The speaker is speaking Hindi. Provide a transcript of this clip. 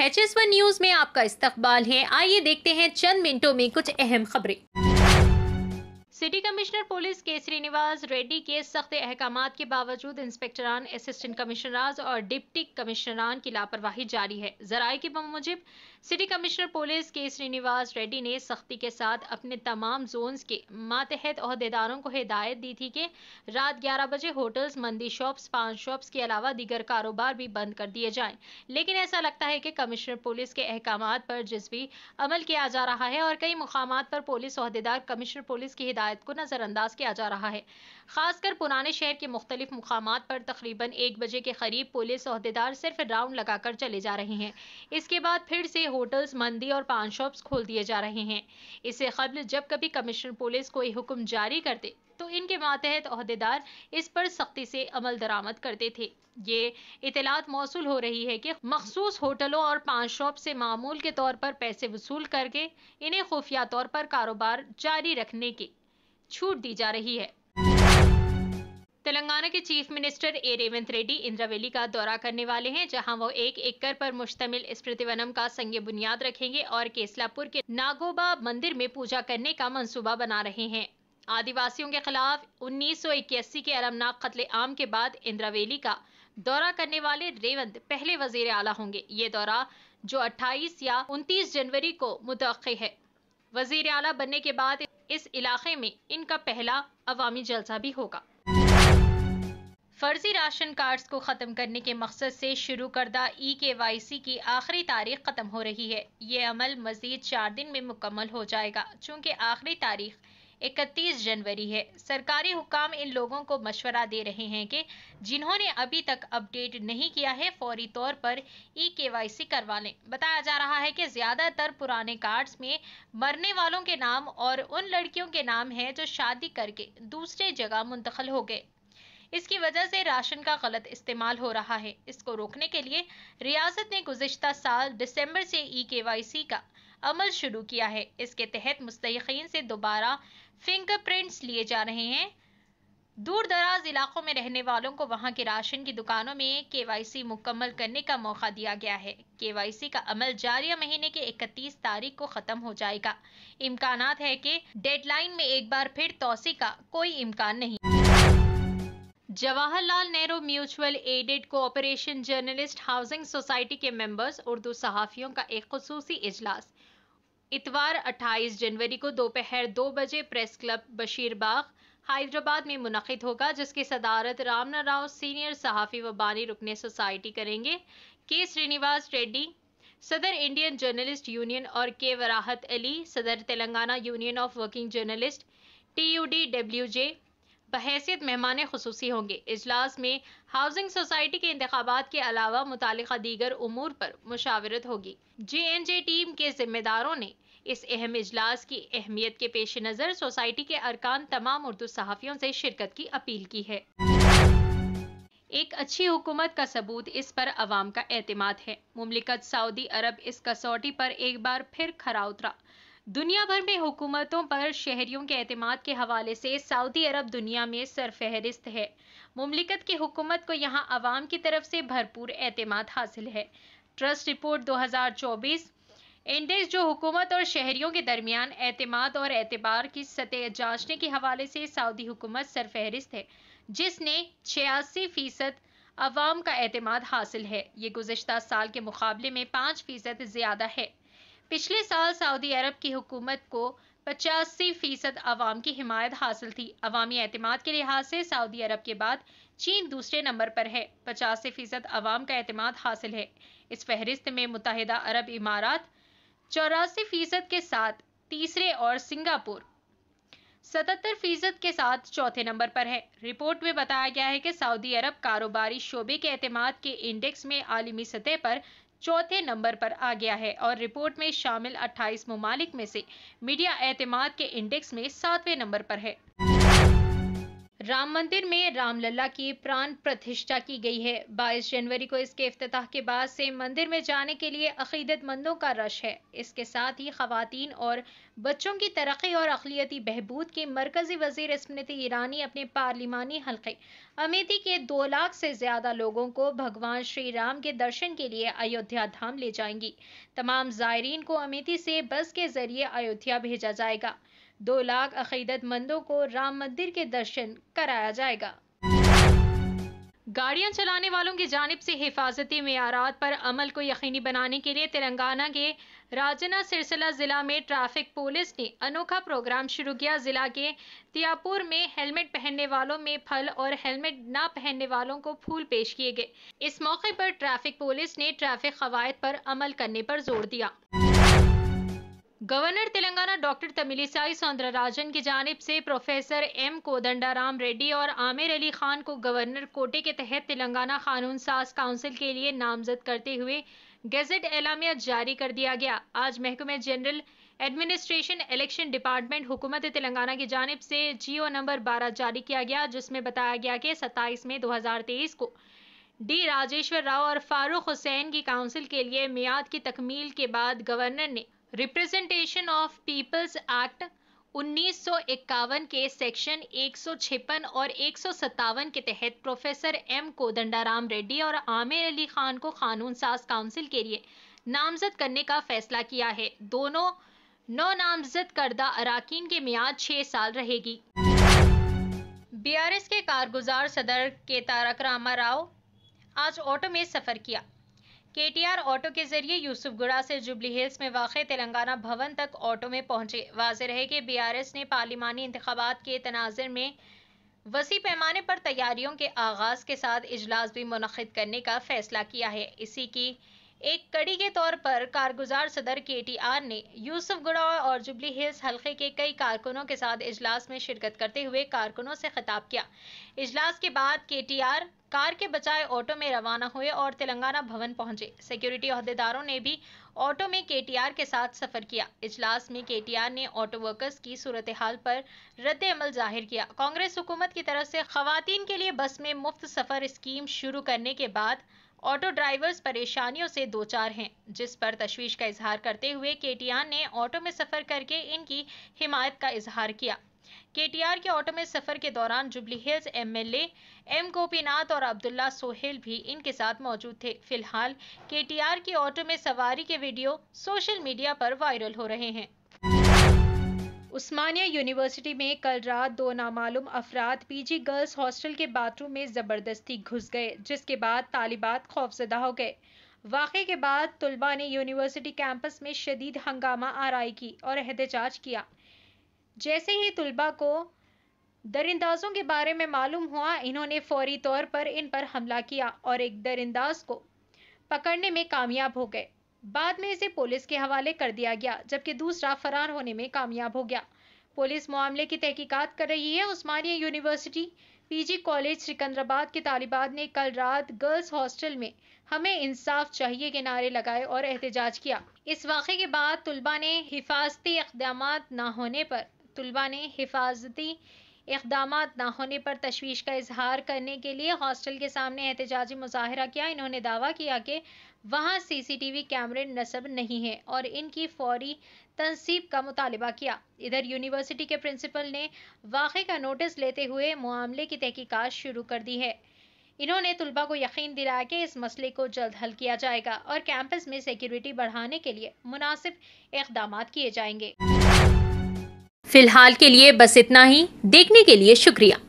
एच एस वन न्यूज में आपका इस्तकबाल है आइए देखते हैं चंद मिनटों में कुछ अहम खबरें सिटी कमिश्नर पुलिस के श्रीनिवास रेड्डी के सख्त अहकाम के बावजूद इंस्पेक्टरान असिस्टेंट कमिश्नराज और डिप्टी कमिश्नरान की लापरवाही जारी है जराये के मुजिब सिटी कमिश्नर पुलिस के श्रीनिवास रेड्डी ने सख्ती के साथ अपने तमाम जोन्स के मातहत अहदेदारों को हिदायत दी थी कि रात 11 बजे होटल्स मंदी शॉप्स पान शॉप्स के अलावा दीगर कारोबार भी बंद कर दिए जाएं लेकिन ऐसा लगता है कि कमिश्नर पुलिस के अहकाम पर जिसवी अमल किया जा रहा है और कई मुकाम पर पुलिस अहदेदार कमिश्नर पुलिस की हिदायत को नज़रअंदाज किया जा रहा है खासकर पुराने शहर के मुख्तलिफ मुकाम पर तकरीबन एक बजे के करीब पुलिस अहदेदार सिर्फ राउंड लगाकर चले जा रहे हैं इसके बाद फिर से होटल्स मंदी और पान शॉप्स खोल दिए जा रहे हैं इससे कबल जब कभी कमिश्नर पुलिस कोई हुक्म जारी करते तो इनके मातहत अहदेदार इस पर सख्ती से अमल दरामद करते थे ये इतलात मौसू हो रही है कि मखसूस होटलों और पान शॉप से मामूल के तौर पर पैसे वसूल करके इन्हें खुफिया तौर पर कारोबार जारी रखने की छूट दी जा रही है तेलंगाना के chief minister A Revanth Reddy Indravelli का दौरा करने वाले हैं जहां वो एक एकड़ पर मुश्तमिल स्मृति वनम का संग बुनियाद रखेंगे और केसलापुर के नागोबा मंदिर में पूजा करने का मंसूबा बना रहे हैं आदिवासियों के खिलाफ इक्यासी के अलमनाक कत्ले आम के बाद इंद्रावेली का दौरा करने वाले रेवंत पहले वजीर आला होंगे ये दौरा जो 28 या 29 जनवरी को मुतक़ है वजीर आला बनने के बाद इस इलाके में इनका पहला अवामी जलसा भी होगा फर्जी राशन कार्ड्स को ख़त्म करने के मकसद से शुरू करदा ई के वाई सी की आखिरी तारीख ख़त्म हो रही है ये अमल मजीद चार दिन में मुकम्मल हो जाएगा चूँकि आखिरी तारीख इकतीस जनवरी है सरकारी हुकाम इन लोगों को मशवरा दे रहे हैं कि जिन्होंने अभी तक अपडेट नहीं किया है फौरी तौर पर ई के वाई सी करवा लें बताया जा रहा है कि ज़्यादातर पुराने कार्ड्स में मरने वालों के नाम और उन लड़कियों के नाम हैं जो शादी करके दूसरे जगह मुंतकल हो गए इसकी वजह से राशन का गलत इस्तेमाल हो रहा है इसको रोकने के लिए रियासत ने गुजशत साल दिसंबर से ई के वाई सी का अमल शुरू किया है इसके तहत मुस्तकिन से दोबारा फिंगरप्रिंट्स लिए जा रहे हैं दूर दराज इलाकों में रहने वालों को वहां के राशन की दुकानों में केवाईसी मुकम्मल करने का मौका दिया गया है केवाईसी का अमल जारिया महीने के 31 तारीख को खत्म हो जाएगा इम्कान है कि डेडलाइन में एक बार फिर तोसी का कोई इम्कान नहीं Jawaharlal Nehru mutual aided cooperation journalist housing society के मेंबर्स उर्दू सहाफ़ियों का एक खसूसी इजलास इतवार 28 जनवरी को दोपहर दो, दो बजे प्रेस क्लब बशीरबाग हैदराबाद में मुनद होगा जिसकी सदारत रामना राव सीनियर सहाफ़ी व बानी रुकने सोसाइटी करेंगे के श्रीनिवास रेड्डी सदर इंडियन जर्नलिस्ट यूनियन और के वराहत अली सदर Telangana union of working journalist T U D W J बहसीत मेहमान खसूसी होंगे इजलास में हाउसिंग सोसाइटी के इंतबात के अलावा मुतल दीगर उमूर पर मुशावरत होगी जे एन जे टीम के जिम्मेदारों ने इस अहम इजलास की अहमियत के पेश नज़र सोसाइटी के अरकान तमाम उर्दू सहाफ़ियों से शिरकत की अपील की है एक अच्छी हुकूमत का सबूत इस पर अवाम का एतमाद है मुमलिकत सऊदी अरब इस कसौटी पर एक बार फिर खरा उतरा दुनिया भर में हुकूमतों पर शहरियों के अहतमाद के हवाले से सऊदी अरब दुनिया में सरफहरिस्त है ममलिकत की हुकूमत को यहाँ आवाम की तरफ से भरपूर अहतमाद हासिल है ट्रस्ट रिपोर्ट 2024 इंडेक्स जो हुकूमत और शहरीों के दरमियान अहतमाद और एतबार की सतह जांचने के हवाले से सऊदी हुकूमत सरफहरिस्त है जिसने छियासी फीसद अवाम का अहतमाद हासिल है ये गुजशत साल के मुकाबले में पाँच फीसद ज़्यादा है पिछले साल सऊदी अरब की हुकूमत को पचासी फीसद अवाम की हिमायत हासिल थी अवामी अहतमाद के लिहाज से सऊदी अरब के बाद चीन दूसरे नंबर पर है पचासी फीसद अवाम का अहतमाद हासिल है इस फहरिस्त में मुतहदा अरब इमारात चौरासी फीसद के साथ तीसरे और सिंगापुर सतहत्तर फीसद के साथ चौथे नंबर पर है रिपोर्ट में बताया गया है कि सऊदी अरब कारोबारी शोबे के अहतमाद के इंडेक्स में आलमी सतह पर चौथे नंबर पर आ गया है और रिपोर्ट में शामिल 28 ममालिक में से मीडिया एतमाद के इंडेक्स में सातवें नंबर पर है राम मंदिर में रामलला की प्राण प्रतिष्ठा की गई है 22 जनवरी को इसके अफ्ताह के बाद से मंदिर में जाने के लिए अकीदतमंदों का रश है इसके साथ ही खातन और बच्चों की तरक्की और अकलीति बहबूद के मरकजी वजीर स्मृति ईरानी अपने पार्लिमानी हल्के अमेठी के दो लाख से ज्यादा लोगों को भगवान श्री राम के दर्शन के लिए अयोध्या धाम ले जाएंगी तमाम जायरीन को अमेठी से बस के जरिए अयोध्या भेजा जाएगा दो लाख अकीदतमंदों को राम मंदिर के दर्शन कराया जाएगा गाड़ियां चलाने वालों की जानब से हिफाजती मैारात पर अमल को यकीनी बनाने के लिए तेलंगाना के राजना सिरसिला ज़िला में ट्रैफिक पुलिस ने अनोखा प्रोग्राम शुरू किया ज़िला के तियापुर में हेलमेट पहनने वालों में फल और हेलमेट ना पहनने वालों को फूल पेश किए गए इस मौके पर ट्रैफिक पुलिस ने ट्रैफिक कवायद पर अमल करने पर जोर दिया गवर्नर तेलंगाना डॉक्टर तमिलिसाई सौंदरराजन की जानब से प्रोफेसर एम कोदंडाराम रेड्डी और आमिर अली खान को गवर्नर कोटे के तहत तेलंगाना कानून साज काउंसिल के लिए नामजद करते हुए गजट एलामिया जारी कर दिया गया आज महकमे जनरल एडमिनिस्ट्रेशन इलेक्शन डिपार्टमेंट हुकूमत तेलंगाना की जानब से जियो नंबर बारह जारी किया गया जिसमें बताया गया कि सत्ताईस मई दो हज़ार तेईस को डी राजेश्वर राव और फारूक हुसैन की काउंसिल के लिए मियाद की तकमील के बाद गवर्नर ने रिप्रेजेंटेशन ऑफ पीपल्स एक्ट 1951 के सेक्शन 156 और एक के तहत प्रोफेसर एम को दंडाराम रेड्डी और आमिर अली खान को कानून साज काउंसिल के लिए नामजद करने का फैसला किया है दोनों नौ नामजद करदा अराकीन के मियाद छः साल रहेगी बीआरएस के कारगुजार सदर के तारक रामा राव आज ऑटो में सफर किया केटीआर ऑटो के जरिए यूसुफगुड़ा से जुबली हिल्स में वाक़ तेलंगाना भवन तक ऑटो में पहुंचे वाज रहे कि बीआरएस ने पार्लिमानी इंतबात के तनाजर में वसी पैमाने पर तैयारियों के आगाज के साथ इजलास भी मुनद करने का फैसला किया है इसी की एक कड़ी के तौर पर कारगुजार सदर के टी आर ने यूसुफगुड़ा और जुबली हिल्स हलके के कई कारकुनों के साथ इजलास में शिरकत करते हुए कारकुनों से खिताब किया इजलास के बाद के टी आर कार के बजाय ऑटो में रवाना हुए और तेलंगाना भवन पहुंचे सिक्योरिटी अहदेदारों ने भी ऑटो में केटीआर के साथ सफर किया इजलास में केटीआर ने ऑटो वर्कर्स की सूरत हाल पर रद्द अमल जाहिर किया कांग्रेस हुकूमत की तरफ से खातन के लिए बस में मुफ्त सफर स्कीम शुरू करने के बाद ऑटो ड्राइवर्स परेशानियों से दो चार हैं जिस पर तशवीश का इजहार करते हुए केटीआर ने ऑटो में सफर करके इनकी हिमायत का इजहार किया केटीआर के ऑटो में सफर के दौरान जुबली हिल्स एमएलए एम गोपीनाथ और अब्दुल्ला सोहेल भी इनके साथ मौजूद थे फिलहाल केटीआर के ऑटो में सवारी के वीडियो सोशल मीडिया पर वायरल हो रहे हैं उस्मानिया यूनिवर्सिटी में कल रात दो नामालूम अफराद पीजी गर्ल्स हॉस्टल के बाथरूम में ज़बरदस्ती घुस गए जिसके बाद तालिबात खौफजदा हो गए वाक़े के बाद तुलबा ने यूनिवर्सिटी कैंपस में शदीद हंगामा आरई की और एहतजाज किया जैसे ही तुलबा को दरिंदाजों के बारे में मालूम हुआ इन्होंने फौरी तौर पर इन पर हमला किया और एक दरिंदाज को पकड़ने में कामयाब हो गए बाद में इसे पुलिस के हवाले कर दिया गया जबकि दूसरा फरार होने में कामयाब हो गया पुलिस मामले की तहकीकात कर रही है Osmania university PG college Secunderabad के तालिबात ने कल रात गर्ल्स हॉस्टल में हमें इंसाफ चाहिए के नारे लगाए और एहतजाज किया इस वाक़े के बाद तुलबा ने हिफाजती इकदाम न होने पर तलबा ने हिफाजती इकदाम ना होने पर तशवीश का इजहार करने के लिए हॉस्टल के सामने एहतजाजी मुजाहरा किया इन्होंने दावा किया कि वहाँ सी सी टी वी कैमरे नस्ब नहीं हैं और इनकी फौरी तनसीब का मुतालबा किया इधर यूनिवर्सिटी के प्रिंसिपल ने वाक़े का नोटिस लेते हुए मामले की तहकीकत शुरू कर दी है इन्होंने तलबा को यकीन दिलाया कि इस मसले को जल्द हल किया जाएगा और कैंपस में सिक्योरिटी बढ़ाने के लिए मुनासिब इकदाम किए जाएंगे फिलहाल के लिए बस इतना ही देखने के लिए शुक्रिया